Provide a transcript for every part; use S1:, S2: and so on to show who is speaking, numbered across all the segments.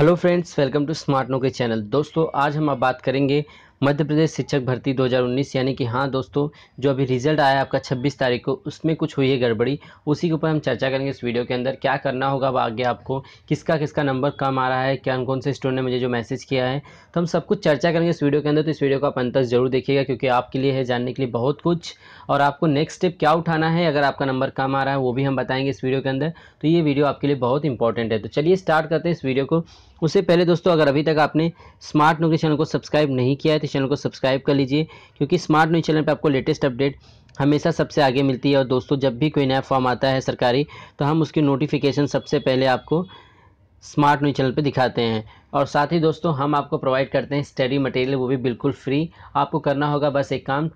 S1: hello friends welcome to smart no के channel दोस्तों आज हम आप बात करेंगे मध्य प्रदेश शिक्षक भर्ती 2019 यानी कि हाँ दोस्तों जो अभी रिजल्ट आया आपका 26 तारीख को उसमें कुछ हुई है गड़बड़ी उसी के ऊपर हम चर्चा करेंगे इस वीडियो के अंदर क्या करना होगा अब आगे आपको किसका किसका नंबर कम आ रहा है क्या कौन से स्टूडेंट ने मुझे जो मैसेज किया है तो हम सब कुछ चर्चा करेंगे इस वीडियो के अंदर तो इस वीडियो को आप अंतर जरूर देखिएगा क्योंकि आपके लिए है जानने के लिए बहुत कुछ और आपको नेक्स्ट स्टेप क्या उठाना है अगर आपका नंबर कम आ रहा है वो भी हम बताएंगे इस वीडियो के अंदर तो ये वीडियो आपके लिए बहुत इंपॉर्टेंट है तो चलिए स्टार्ट करते हैं इस वीडियो को उससे पहले दोस्तों अगर अभी तक आपने स्मार्ट नौकरी चैनल को सब्सक्राइब नहीं किया है तो चैनल को सब्सक्राइब कर लीजिए क्योंकि स्मार्ट न्यूज़ चैनल पर आपको लेटेस्ट अपडेट हमेशा सबसे आगे मिलती है और दोस्तों जब भी कोई नया फॉर्म आता है सरकारी तो हम उसकी नोटिफिकेशन सबसे पहले आपको स्मार्ट न्यूज चैनल पर दिखाते हैं और साथ ही दोस्तों हम आपको प्रोवाइड करते हैं स्टडी मटेरियल वो भी बिल्कुल फ्री आपको करना होगा बस एक काम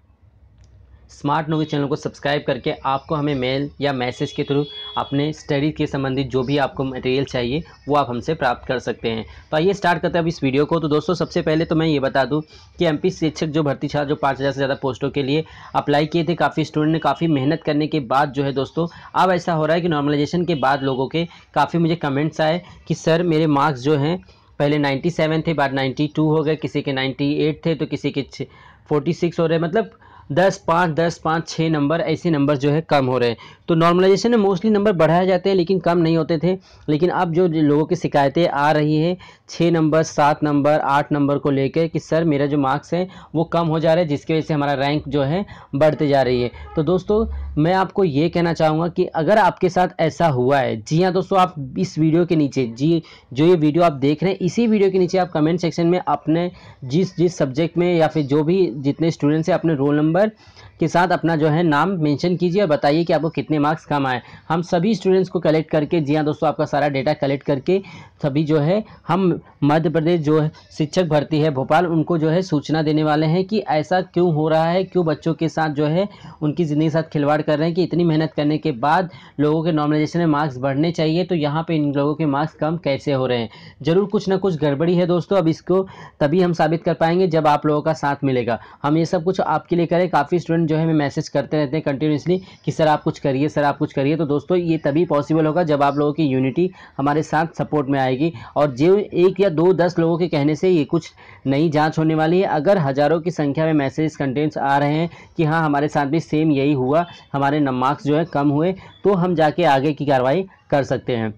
S1: स्मार्ट नोवी चैनल को सब्सक्राइब करके आपको हमें मेल या मैसेज के थ्रू अपने स्टडी के संबंधित जो भी आपको मटेरियल चाहिए वो आप हमसे प्राप्त कर सकते हैं तो आइए स्टार्ट करते हैं अब इस वीडियो को तो दोस्तों सबसे पहले तो मैं ये बता दूँ कि एम शिक्षक जो भर्ती छात्र जो पाँच से ज़्यादा पोस्टों के लिए अप्लाई किए थे काफ़ी स्टूडेंट ने काफ़ी मेहनत करने के बाद जो है दोस्तों अब ऐसा हो रहा है कि नॉर्मलाइजेशन के बाद लोगों के काफ़ी मुझे कमेंट्स आए कि सर मेरे मार्क्स जो हैं पहले 97 थे बाद 92 हो गए किसी के 98 थे तो किसी के 46 हो रहे मतलब दस पाँच दस पाँच छः नंबर ऐसे नंबर जो है कम हो रहे हैं तो नॉर्मलाइजेशन में मोस्टली नंबर बढ़ाए जाते हैं लेकिन कम नहीं होते थे लेकिन अब जो लोगों की शिकायतें आ रही है छः नंबर सात नंबर आठ नंबर को लेकर कि सर मेरा जो मार्क्स है वो कम हो जा रहा है जिसकी वजह से हमारा रैंक जो है बढ़ते जा रही है तो दोस्तों मैं आपको ये कहना चाहूँगा कि अगर आपके साथ ऐसा हुआ है जी हाँ दोस्तों आप इस वीडियो के नीचे जी जो ये वीडियो आप देख रहे हैं इसी वीडियो के नीचे आप कमेंट सेक्शन में अपने जिस जिस सब्जेक्ट में या फिर जो भी जितने स्टूडेंट्स हैं अपने रोल नंबर नंबर के साथ अपना जो है नाम मेंशन कीजिए और बताइए कि आपको कितने मार्क्स कम आए हम सभी स्टूडेंट्स को कलेक्ट करके जी हाँ दोस्तों आपका सारा डेटा कलेक्ट करके सभी जो है हम मध्य प्रदेश जो है शिक्षक भर्ती है भोपाल उनको जो है सूचना देने वाले हैं कि ऐसा क्यों हो रहा है क्यों बच्चों के साथ जो है उनकी ज़िंदगी के साथ खिलवाड़ कर रहे हैं कि इतनी मेहनत करने के बाद लोगों के नॉर्मलाइजेशन में मार्क्स बढ़ने चाहिए तो यहाँ पर इन लोगों के मार्क्स कम कैसे हो रहे हैं ज़रूर कुछ ना कुछ गड़बड़ी है दोस्तों अब इसको तभी हम साबित कर पाएंगे जब आप लोगों का साथ मिलेगा हम ये सब कुछ आपके लिए करें है काफ़ी स्टूडेंट जो है हमें मैसेज करते रहते हैं कंटिन्यूसली कि सर आप कुछ करिए सर आप कुछ करिए तो दोस्तों ये तभी पॉसिबल होगा जब आप लोगों की यूनिटी हमारे साथ सपोर्ट में आएगी और जो एक या दो दस लोगों के कहने से ये कुछ नई जाँच होने वाली है अगर हज़ारों की संख्या में मैसेज कंटेंट्स आ रहे हैं कि हाँ हमारे साथ भी सेम यही हुआ हमारे मार्क्स जो है कम हुए तो हम जाके आगे की कार्रवाई कर सकते हैं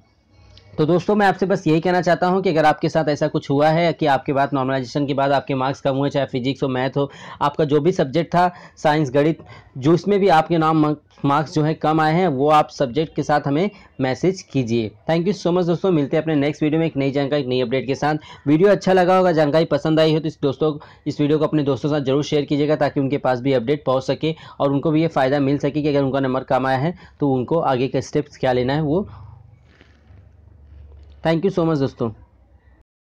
S1: तो दोस्तों मैं आपसे बस यही कहना चाहता हूं कि अगर आपके साथ ऐसा कुछ हुआ है कि आपके बाद नॉर्मलाइजेशन के बाद आपके मार्क्स कम हुए चाहे फिजिक्स हो मैथ हो आपका जो भी सब्जेक्ट था साइंस गणित जो इसमें भी आपके नाम मार्क्स जो है कम आए हैं वो आप सब्जेक्ट के साथ हमें मैसेज कीजिए थैंक यू सो मच दोस्तों मिलते हैं अपने नेक्स्ट वीडियो में एक नई जानकारी एक नई अपडेट के साथ वीडियो अच्छा लगा होगा जानकारी पसंद आई हो तो इस दोस्तों इस वीडियो को अपने दोस्तों साथ जरूर शेयर कीजिएगा ताकि उनके पास भी अपडेट पहुँच सके और उनको भी ये फ़ायदा मिल सके कि अगर उनका नंबर कम आया है तो उनको आगे का स्टेप्स क्या लेना है वो थैंक यू सो मच दोस्तों